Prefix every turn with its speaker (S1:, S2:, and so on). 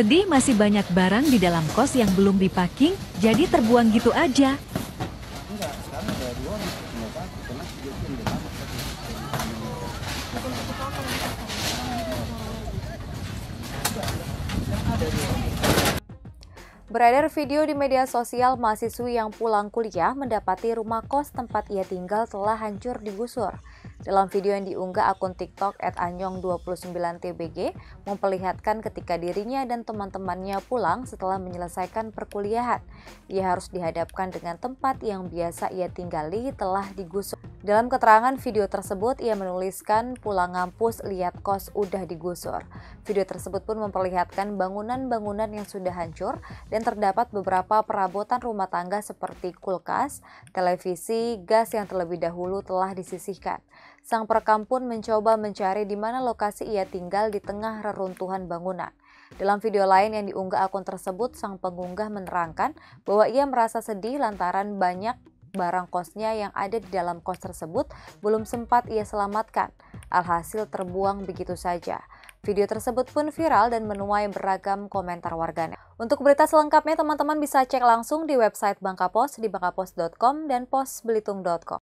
S1: Sedih masih banyak barang di dalam kos yang belum dipacking jadi terbuang gitu aja. Beredar video di media sosial mahasiswi yang pulang kuliah mendapati rumah kos tempat ia tinggal telah hancur digusur. Dalam video yang diunggah akun TikTok @anyong29tbg memperlihatkan ketika dirinya dan teman-temannya pulang setelah menyelesaikan perkuliahan. Ia harus dihadapkan dengan tempat yang biasa ia tinggali telah digusur. Dalam keterangan video tersebut, ia menuliskan pulang ngampus lihat kos udah digusur. Video tersebut pun memperlihatkan bangunan-bangunan yang sudah hancur dan terdapat beberapa perabotan rumah tangga seperti kulkas, televisi, gas yang terlebih dahulu telah disisihkan. Sang perekam pun mencoba mencari di mana lokasi ia tinggal di tengah reruntuhan bangunan. Dalam video lain yang diunggah akun tersebut, sang pengunggah menerangkan bahwa ia merasa sedih lantaran banyak barang kosnya yang ada di dalam kos tersebut belum sempat ia selamatkan. Alhasil terbuang begitu saja. Video tersebut pun viral dan menuai beragam komentar warganet. Untuk berita selengkapnya teman-teman bisa cek langsung di website Bangka di bangkapos.com dan posbelitung.com.